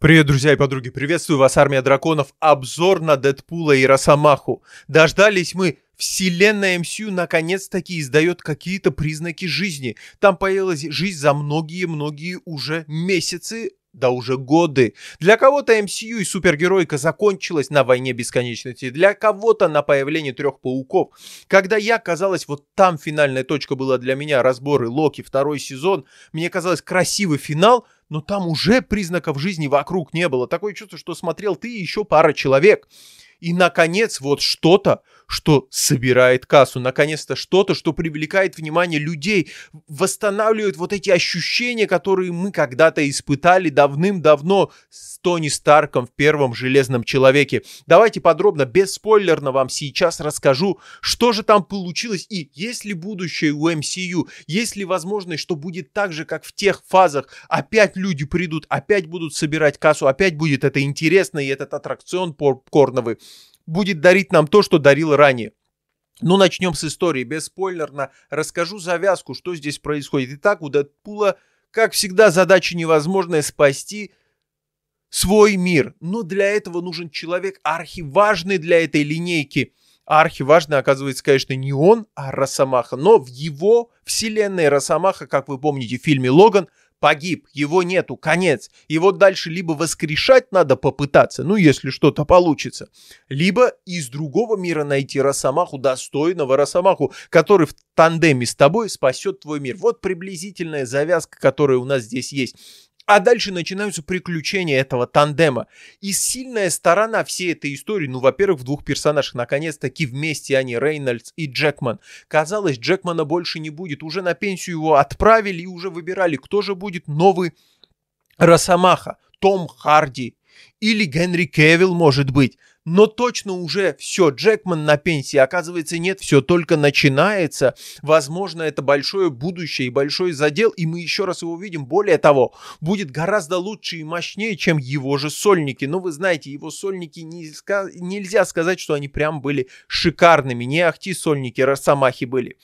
Привет, друзья и подруги, приветствую вас, Армия Драконов, обзор на Дэдпула и Росомаху. Дождались мы, вселенная МСЮ наконец-таки издает какие-то признаки жизни. Там появилась жизнь за многие-многие уже месяцы, да уже годы. Для кого-то MCU и супергеройка закончилась на войне бесконечности, для кого-то на появлении трех пауков. Когда я, казалось, вот там финальная точка была для меня, разборы Локи, второй сезон, мне казалось красивый финал – но там уже признаков жизни вокруг не было. Такое чувство, что смотрел ты и еще пара человек. И, наконец, вот что-то, что собирает кассу, наконец-то что-то, что привлекает внимание людей, восстанавливает вот эти ощущения, которые мы когда-то испытали давным-давно с Тони Старком в первом «Железном человеке». Давайте подробно, без спойлерно вам сейчас расскажу, что же там получилось и есть ли будущее у MCU, есть ли возможность, что будет так же, как в тех фазах, опять люди придут, опять будут собирать кассу, опять будет это интересно и этот аттракцион попкорновый будет дарить нам то, что дарил ранее. Ну, начнем с истории. Бесспойлерно расскажу завязку, что здесь происходит. Итак, у Дэдпула, как всегда, задача невозможная спасти свой мир. Но для этого нужен человек архиважный для этой линейки. А архиважный, оказывается, конечно, не он, а Росомаха. Но в его вселенной Росомаха, как вы помните в фильме «Логан», погиб, его нету, конец. И вот дальше либо воскрешать надо попытаться, ну если что-то получится, либо из другого мира найти Росомаху, достойного Росомаху, который в тандеме с тобой спасет твой мир. Вот приблизительная завязка, которая у нас здесь есть. А дальше начинаются приключения этого тандема. И сильная сторона всей этой истории, ну, во-первых, в двух персонажах, наконец-таки вместе они, Рейнольдс и Джекман. Казалось, Джекмана больше не будет. Уже на пенсию его отправили и уже выбирали, кто же будет новый Росомаха, Том Харди или Генри Кевилл, может быть но точно уже все, Джекман на пенсии, оказывается, нет, все только начинается, возможно, это большое будущее и большой задел, и мы еще раз его увидим, более того, будет гораздо лучше и мощнее, чем его же сольники, но вы знаете, его сольники нельзя, нельзя сказать, что они прям были шикарными, не ахти сольники, росомахи были.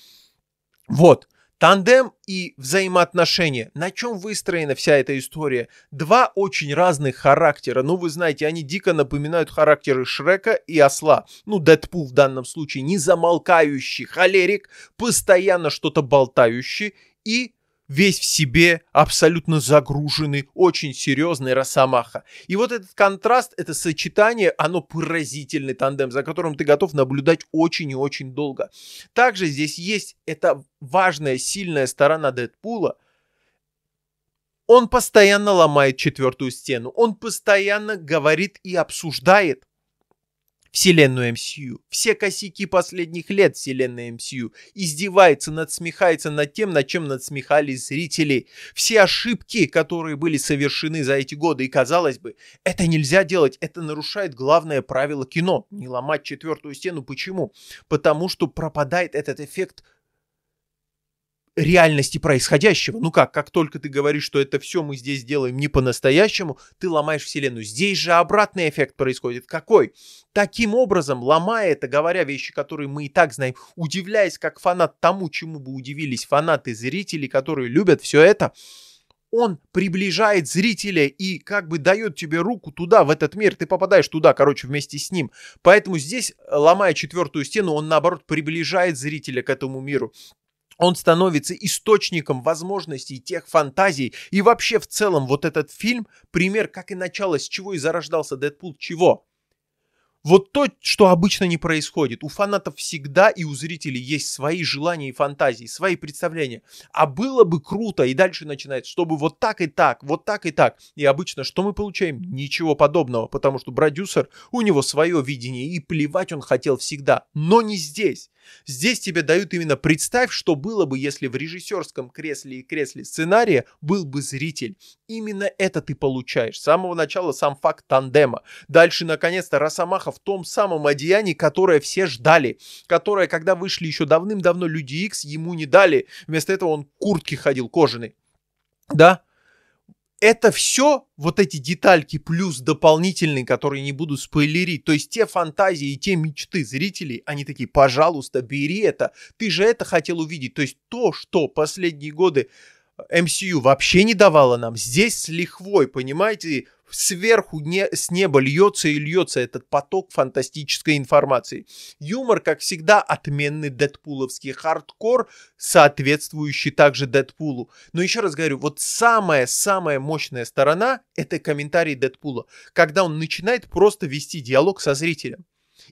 Вот. Тандем и взаимоотношения. На чем выстроена вся эта история? Два очень разных характера. Ну, вы знаете, они дико напоминают характеры Шрека и Осла. Ну, Дэдпул в данном случае. Незамолкающий холерик, постоянно что-то болтающий и весь в себе, абсолютно загруженный, очень серьезный Росомаха. И вот этот контраст, это сочетание, оно поразительный тандем, за которым ты готов наблюдать очень и очень долго. Также здесь есть эта важная, сильная сторона Дэдпула. Он постоянно ломает четвертую стену, он постоянно говорит и обсуждает вселенную MCU, все косяки последних лет вселенной MCU, издевается, надсмехается над тем, над чем надсмехались зрители, все ошибки, которые были совершены за эти годы, и казалось бы, это нельзя делать, это нарушает главное правило кино, не ломать четвертую стену, почему? Потому что пропадает этот эффект реальности происходящего. Ну как, как только ты говоришь, что это все мы здесь делаем не по-настоящему, ты ломаешь вселенную. Здесь же обратный эффект происходит. Какой? Таким образом, ломая это, говоря вещи, которые мы и так знаем, удивляясь как фанат тому, чему бы удивились фанаты, зрители, которые любят все это, он приближает зрителя и как бы дает тебе руку туда, в этот мир. Ты попадаешь туда, короче, вместе с ним. Поэтому здесь, ломая четвертую стену, он наоборот приближает зрителя к этому миру он становится источником возможностей тех фантазий. И вообще в целом вот этот фильм, пример, как и начало, с чего и зарождался Дэдпул, чего? Вот то, что обычно не происходит. У фанатов всегда и у зрителей есть свои желания и фантазии, свои представления. А было бы круто, и дальше начинается, чтобы вот так и так, вот так и так. И обычно что мы получаем? Ничего подобного, потому что продюсер, у него свое видение, и плевать он хотел всегда, но не здесь. Здесь тебе дают именно представь, что было бы, если в режиссерском кресле и кресле сценария был бы зритель. Именно это ты получаешь. С самого начала сам факт тандема. Дальше, наконец-то, Росомаха в том самом одеянии, которое все ждали. Которое, когда вышли еще давным-давно Люди Икс, ему не дали. Вместо этого он куртки ходил кожаный. Да? это все, вот эти детальки плюс дополнительные, которые не буду спойлерить, то есть те фантазии и те мечты зрителей, они такие, пожалуйста, бери это, ты же это хотел увидеть. То есть то, что последние годы MCU э, вообще не давало нам, здесь с лихвой, понимаете, сверху не, с неба льется и льется этот поток фантастической информации. Юмор, как всегда, отменный дедпуловский хардкор, соответствующий также Дедпулу. Но еще раз говорю, вот самая-самая мощная сторона — это комментарий Дедпула, когда он начинает просто вести диалог со зрителем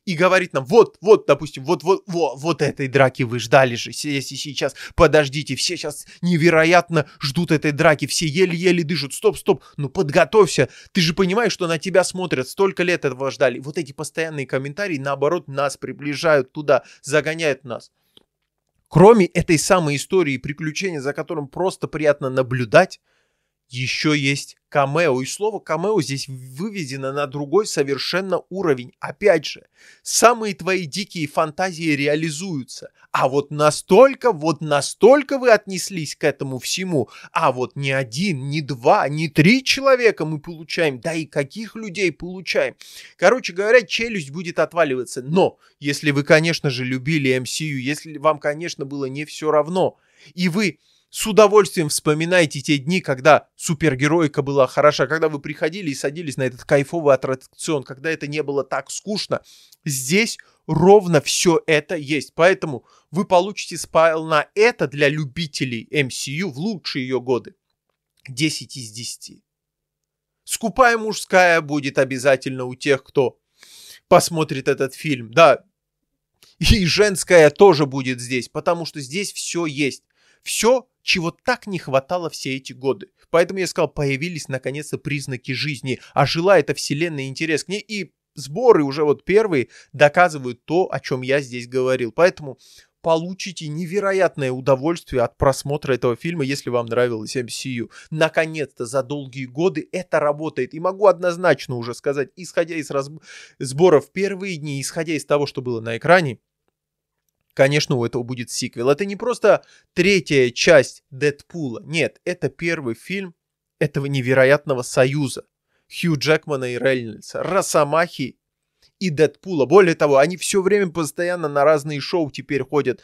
и говорит нам, вот, вот, допустим, вот, вот, вот, вот этой драки вы ждали же, если сейчас, подождите, все сейчас невероятно ждут этой драки, все еле-еле дышат, стоп, стоп, ну подготовься, ты же понимаешь, что на тебя смотрят, столько лет этого ждали. Вот эти постоянные комментарии, наоборот, нас приближают туда, загоняют нас. Кроме этой самой истории приключения, за которым просто приятно наблюдать, еще есть камео. И слово камео здесь выведено на другой совершенно уровень. Опять же, самые твои дикие фантазии реализуются. А вот настолько, вот настолько вы отнеслись к этому всему. А вот не один, не два, не три человека мы получаем. Да и каких людей получаем. Короче говоря, челюсть будет отваливаться. Но, если вы, конечно же, любили MCU, если вам, конечно, было не все равно, и вы с удовольствием вспоминайте те дни, когда супергероика была хороша, когда вы приходили и садились на этот кайфовый аттракцион, когда это не было так скучно. Здесь ровно все это есть. Поэтому вы получите спайл на это для любителей MCU в лучшие ее годы. 10 из 10. Скупая мужская будет обязательно у тех, кто посмотрит этот фильм. Да, и женская тоже будет здесь, потому что здесь все есть. Все, чего так не хватало все эти годы. Поэтому я сказал, появились наконец-то признаки жизни, ожила а эта вселенная интерес к ней, и сборы уже вот первые доказывают то, о чем я здесь говорил. Поэтому получите невероятное удовольствие от просмотра этого фильма, если вам нравилось MCU. Наконец-то за долгие годы это работает. И могу однозначно уже сказать, исходя из разб... сборов первые дни, исходя из того, что было на экране, Конечно, у этого будет сиквел. Это не просто третья часть Дэдпула. Нет, это первый фильм этого невероятного союза. Хью Джекмана и Рейнольдса, Росомахи и Дэдпула. Более того, они все время постоянно на разные шоу теперь ходят.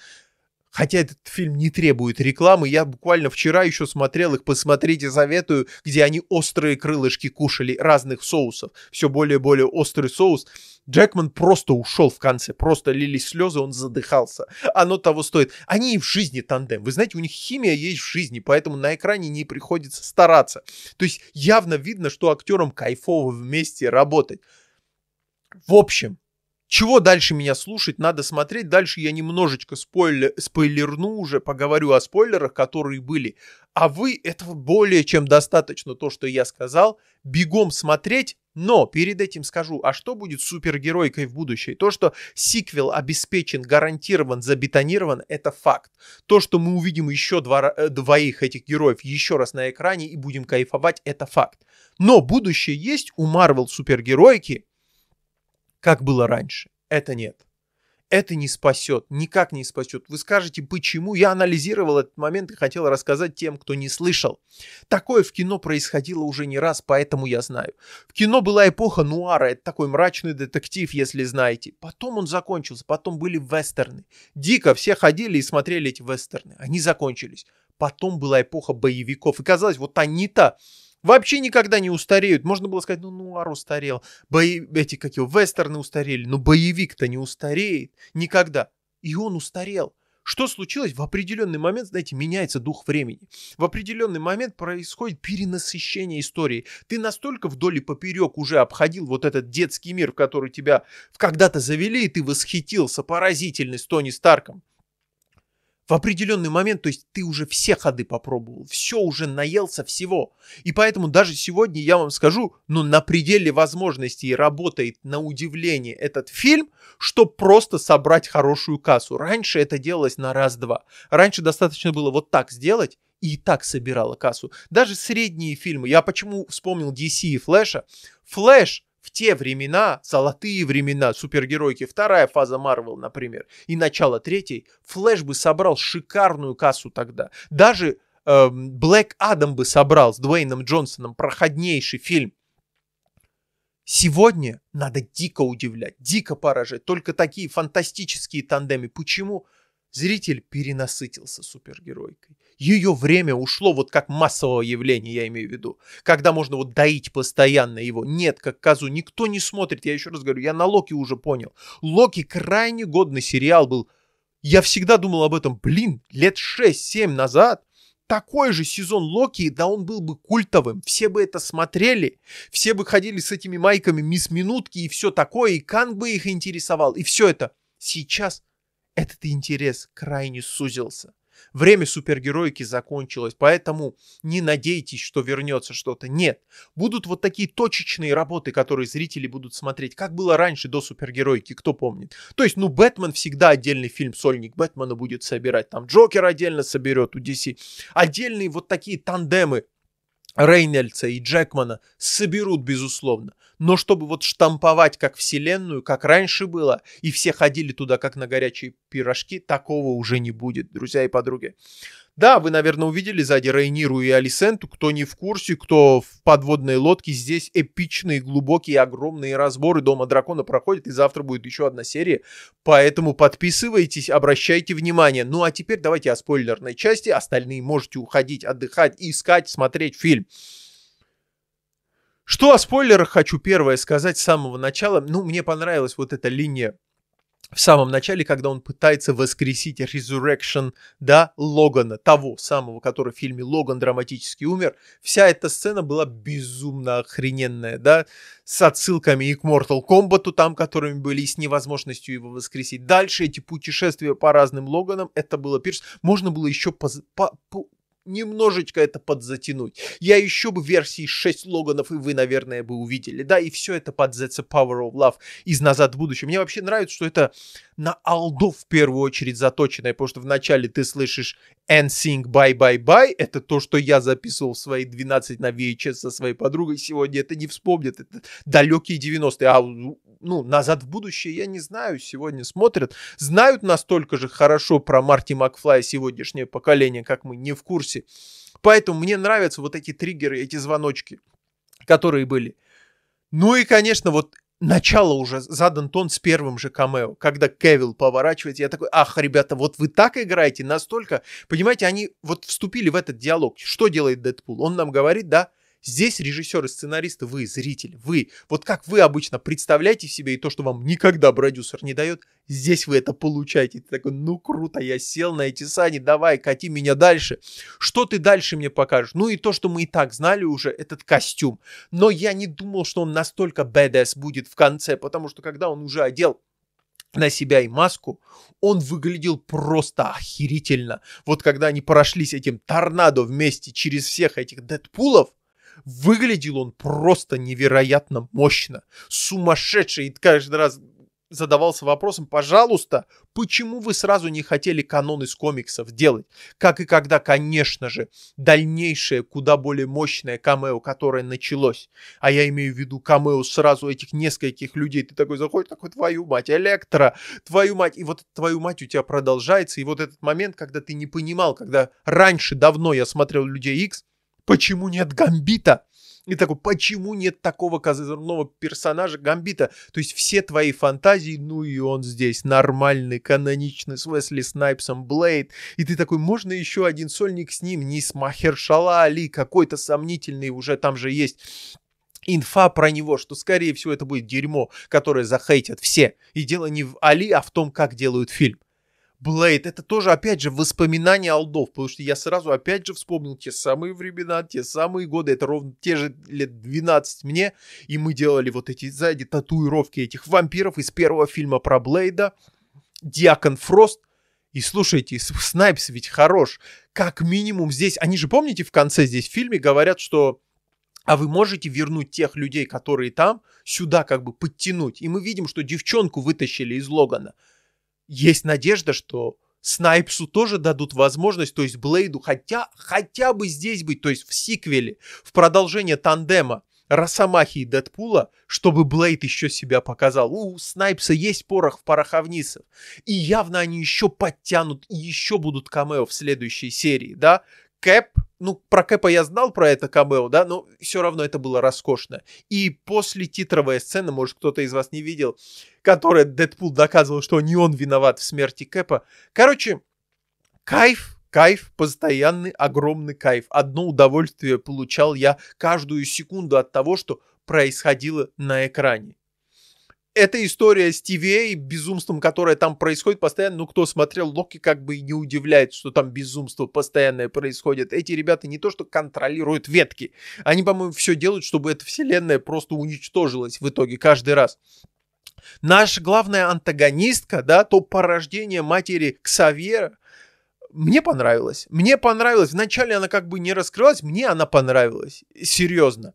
Хотя этот фильм не требует рекламы, я буквально вчера еще смотрел их, посмотрите, советую, где они острые крылышки кушали разных соусов. Все более более острый соус. Джекман просто ушел в конце, просто лились слезы, он задыхался. Оно того стоит. Они и в жизни тандем. Вы знаете, у них химия есть в жизни, поэтому на экране не приходится стараться. То есть явно видно, что актерам кайфово вместе работать. В общем, чего дальше меня слушать, надо смотреть. Дальше я немножечко спойлер, спойлерну уже, поговорю о спойлерах, которые были. А вы, этого более чем достаточно, то, что я сказал. Бегом смотреть, но перед этим скажу, а что будет супергеройкой в будущем? То, что сиквел обеспечен, гарантирован, забетонирован, это факт. То, что мы увидим еще два, э, двоих этих героев еще раз на экране и будем кайфовать, это факт. Но будущее есть у Marvel супергеройки, как было раньше. Это нет это не спасет, никак не спасет. Вы скажете, почему? Я анализировал этот момент и хотел рассказать тем, кто не слышал. Такое в кино происходило уже не раз, поэтому я знаю. В кино была эпоха нуара, это такой мрачный детектив, если знаете. Потом он закончился, потом были вестерны. Дико все ходили и смотрели эти вестерны. Они закончились. Потом была эпоха боевиков. И казалось, вот они-то вообще никогда не устареют. Можно было сказать, ну, нуар устарел, бои... эти, как его, вестерны устарели, но боевик-то не устареет никогда. И он устарел. Что случилось? В определенный момент, знаете, меняется дух времени. В определенный момент происходит перенасыщение истории. Ты настолько вдоль и поперек уже обходил вот этот детский мир, в который тебя когда-то завели, и ты восхитился поразительный Тони Старком в определенный момент, то есть ты уже все ходы попробовал, все уже наелся всего. И поэтому даже сегодня я вам скажу, ну на пределе возможностей работает на удивление этот фильм, что просто собрать хорошую кассу. Раньше это делалось на раз-два. Раньше достаточно было вот так сделать, и так собирала кассу. Даже средние фильмы, я почему вспомнил DC и Флэша, Флэш в те времена, золотые времена супергеройки, вторая фаза Марвел, например, и начало третьей, Флэш бы собрал шикарную кассу тогда. Даже эм, Блэк Адам бы собрал с Дуэйном Джонсоном проходнейший фильм. Сегодня надо дико удивлять, дико поражать. Только такие фантастические тандемы. Почему? Зритель перенасытился супергеройкой. Ее время ушло вот как массового явления, я имею в виду. Когда можно вот доить постоянно его. Нет, как Казу, никто не смотрит. Я еще раз говорю, я на Локи уже понял. Локи крайне годный сериал был. Я всегда думал об этом, блин, лет 6-7 назад такой же сезон Локи, да он был бы культовым. Все бы это смотрели, все бы ходили с этими майками Мисс Минутки и все такое, и Канг бы их интересовал, и все это. Сейчас этот интерес крайне сузился. Время супергероики закончилось, поэтому не надейтесь, что вернется что-то. Нет. Будут вот такие точечные работы, которые зрители будут смотреть. Как было раньше до супергероики, кто помнит. То есть, ну, Бэтмен всегда отдельный фильм, сольник Бэтмена будет собирать. Там Джокер отдельно соберет у DC. Отдельные вот такие тандемы Рейнольдса и Джекмана соберут, безусловно. Но чтобы вот штамповать как вселенную, как раньше было, и все ходили туда как на горячие пирожки, такого уже не будет, друзья и подруги. Да, вы, наверное, увидели сзади Рейниру и Алисенту. Кто не в курсе, кто в подводной лодке, здесь эпичные, глубокие, огромные разборы Дома Дракона проходят, и завтра будет еще одна серия. Поэтому подписывайтесь, обращайте внимание. Ну а теперь давайте о спойлерной части. Остальные можете уходить, отдыхать, искать, смотреть фильм. Что о спойлерах хочу первое сказать с самого начала. Ну, мне понравилась вот эта линия в самом начале, когда он пытается воскресить Resurrection, да, Логана, того самого, который в фильме Логан драматически умер, вся эта сцена была безумно охрененная, да, с отсылками и к Mortal Kombat, там, которыми были, и с невозможностью его воскресить. Дальше эти путешествия по разным Логанам, это было пирс. Можно было еще поз- по- по- немножечко это подзатянуть. Я еще бы версии 6 логанов, и вы, наверное, бы увидели. Да, и все это под That's the Power of Love из «Назад в будущее». Мне вообще нравится, что это на алдов в первую очередь заточенное, потому что вначале ты слышишь And Sing Bye Bye Bye, это то, что я записывал в свои 12 на VHS со своей подругой сегодня, это не вспомнит, это далекие 90-е, а ну, «Назад в будущее» я не знаю, сегодня смотрят, знают настолько же хорошо про Марти Макфлая сегодняшнее поколение, как мы, не в курсе, сути. Поэтому мне нравятся вот эти триггеры, эти звоночки, которые были. Ну и, конечно, вот начало уже задан тон с первым же камео, когда Кевилл поворачивается, я такой, ах, ребята, вот вы так играете настолько, понимаете, они вот вступили в этот диалог. Что делает Дэдпул? Он нам говорит, да, Здесь режиссеры, сценаристы, вы, зритель, вы. Вот как вы обычно представляете себе и то, что вам никогда продюсер не дает, здесь вы это получаете. Ты такой, ну круто, я сел на эти сани, давай, кати меня дальше. Что ты дальше мне покажешь? Ну и то, что мы и так знали уже, этот костюм. Но я не думал, что он настолько badass будет в конце, потому что когда он уже одел на себя и маску, он выглядел просто охерительно. Вот когда они прошлись этим торнадо вместе через всех этих Дэдпулов, Выглядел он просто невероятно мощно, сумасшедший, и каждый раз задавался вопросом, пожалуйста, почему вы сразу не хотели канон из комиксов делать? Как и когда, конечно же, дальнейшее, куда более мощное камео, которое началось, а я имею в виду камео сразу этих нескольких людей, ты такой заходишь, такой, твою мать, Электро, твою мать, и вот твою мать у тебя продолжается, и вот этот момент, когда ты не понимал, когда раньше, давно я смотрел Людей X, почему нет Гамбита? И такой, почему нет такого козырного персонажа Гамбита? То есть все твои фантазии, ну и он здесь, нормальный, каноничный, с Уэсли Снайпсом, Блейд. И ты такой, можно еще один сольник с ним, не с Махершала Али, какой-то сомнительный, уже там же есть инфа про него, что, скорее всего, это будет дерьмо, которое захейтят все. И дело не в Али, а в том, как делают фильм. Блейд, это тоже, опять же, воспоминания алдов, потому что я сразу, опять же, вспомнил те самые времена, те самые годы, это ровно те же лет 12 мне, и мы делали вот эти сзади татуировки этих вампиров из первого фильма про Блейда, Диакон Фрост, и слушайте, Снайпс ведь хорош, как минимум здесь, они же, помните, в конце здесь в фильме говорят, что а вы можете вернуть тех людей, которые там, сюда как бы подтянуть. И мы видим, что девчонку вытащили из Логана – есть надежда, что Снайпсу тоже дадут возможность, то есть Блейду хотя, хотя бы здесь быть, то есть в сиквеле, в продолжение тандема Росомахи и Дэдпула, чтобы Блейд еще себя показал. У Снайпса есть порох в пороховнице, И явно они еще подтянут, и еще будут камео в следующей серии, да? Кэп, ну, про Кэпа я знал, про это камео, да, но все равно это было роскошно. И после титровой сцены, может, кто-то из вас не видел, которая Дэдпул доказывал, что не он виноват в смерти Кэпа. Короче, кайф, кайф, постоянный огромный кайф. Одно удовольствие получал я каждую секунду от того, что происходило на экране эта история с ТВ и безумством, которое там происходит постоянно, ну, кто смотрел Локи, как бы и не удивляется, что там безумство постоянное происходит. Эти ребята не то, что контролируют ветки, они, по-моему, все делают, чтобы эта вселенная просто уничтожилась в итоге каждый раз. Наша главная антагонистка, да, то порождение матери Ксавьера, мне понравилось. Мне понравилось. Вначале она как бы не раскрылась, мне она понравилась. Серьезно.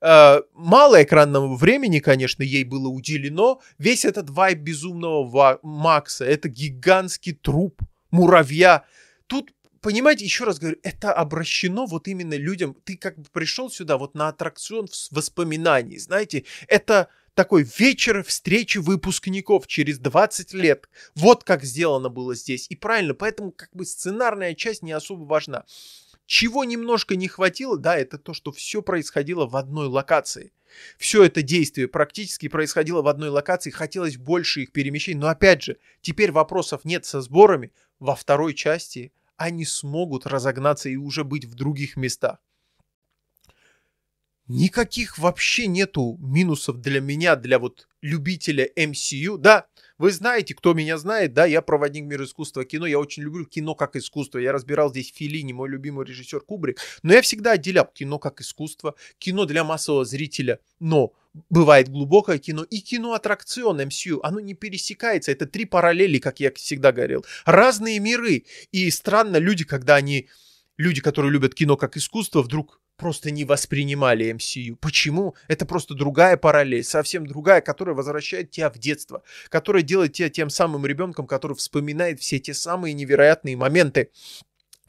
Э, Мало экранного времени, конечно, ей было уделено. Весь этот вайб безумного Макса, это гигантский труп муравья. Тут понимаете, еще раз говорю, это обращено вот именно людям. Ты как бы пришел сюда вот на аттракцион воспоминаний, знаете, это такой вечер встречи выпускников через 20 лет. Вот как сделано было здесь. И правильно, поэтому как бы сценарная часть не особо важна. Чего немножко не хватило, да, это то, что все происходило в одной локации. Все это действие практически происходило в одной локации, хотелось больше их перемещений, но опять же, теперь вопросов нет со сборами, во второй части они смогут разогнаться и уже быть в других местах никаких вообще нету минусов для меня, для вот любителя MCU. Да, вы знаете, кто меня знает, да, я проводник мира искусства кино, я очень люблю кино как искусство, я разбирал здесь Филини, мой любимый режиссер Кубрик, но я всегда отделял кино как искусство, кино для массового зрителя, но бывает глубокое кино и кино-аттракцион MCU, оно не пересекается, это три параллели, как я всегда говорил, разные миры, и странно люди, когда они, люди, которые любят кино как искусство, вдруг просто не воспринимали MCU. Почему? Это просто другая параллель, совсем другая, которая возвращает тебя в детство, которая делает тебя тем самым ребенком, который вспоминает все те самые невероятные моменты.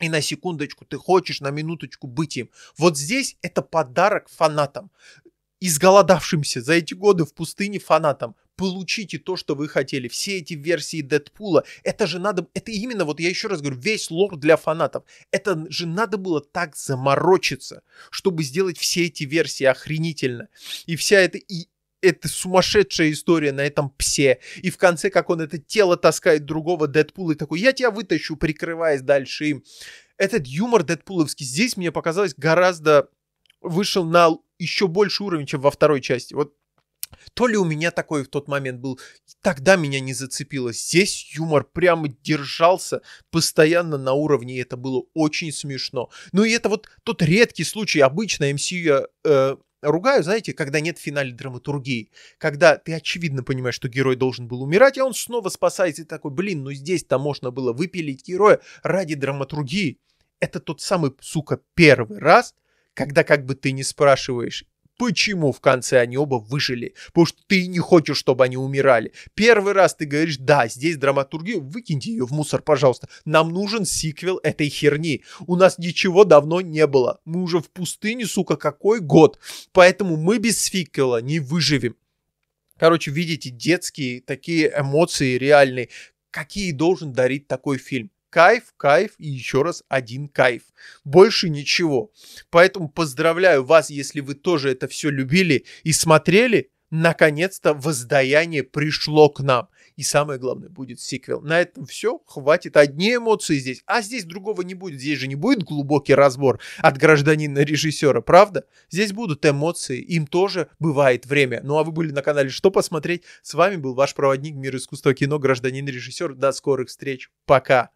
И на секундочку ты хочешь, на минуточку быть им. Вот здесь это подарок фанатам изголодавшимся за эти годы в пустыне фанатам. Получите то, что вы хотели. Все эти версии Дэдпула. Это же надо... Это именно, вот я еще раз говорю, весь лор для фанатов. Это же надо было так заморочиться, чтобы сделать все эти версии охренительно. И вся эта... И это сумасшедшая история на этом псе. И в конце, как он это тело таскает другого Дэдпула и такой, я тебя вытащу, прикрываясь дальше им. Этот юмор Дэдпуловский здесь мне показалось гораздо вышел на еще больше уровень, чем во второй части. Вот то ли у меня такой в тот момент был, тогда меня не зацепило. Здесь юмор прямо держался постоянно на уровне, и это было очень смешно. Ну и это вот тот редкий случай, обычно MCU я э, ругаю, знаете, когда нет в финале драматургии, когда ты очевидно понимаешь, что герой должен был умирать, а он снова спасается и такой, блин, ну здесь-то можно было выпилить героя ради драматургии. Это тот самый, сука, первый раз – когда как бы ты не спрашиваешь, почему в конце они оба выжили, потому что ты не хочешь, чтобы они умирали. Первый раз ты говоришь, да, здесь драматургия, выкиньте ее в мусор, пожалуйста. Нам нужен сиквел этой херни. У нас ничего давно не было. Мы уже в пустыне, сука, какой год. Поэтому мы без сиквела не выживем. Короче, видите, детские такие эмоции реальные. Какие должен дарить такой фильм? кайф, кайф и еще раз один кайф. Больше ничего. Поэтому поздравляю вас, если вы тоже это все любили и смотрели. Наконец-то воздаяние пришло к нам. И самое главное, будет сиквел. На этом все, хватит одни эмоции здесь. А здесь другого не будет. Здесь же не будет глубокий разбор от гражданина режиссера, правда? Здесь будут эмоции, им тоже бывает время. Ну а вы были на канале «Что посмотреть?». С вами был ваш проводник Мир искусства кино, гражданин режиссер. До скорых встреч. Пока.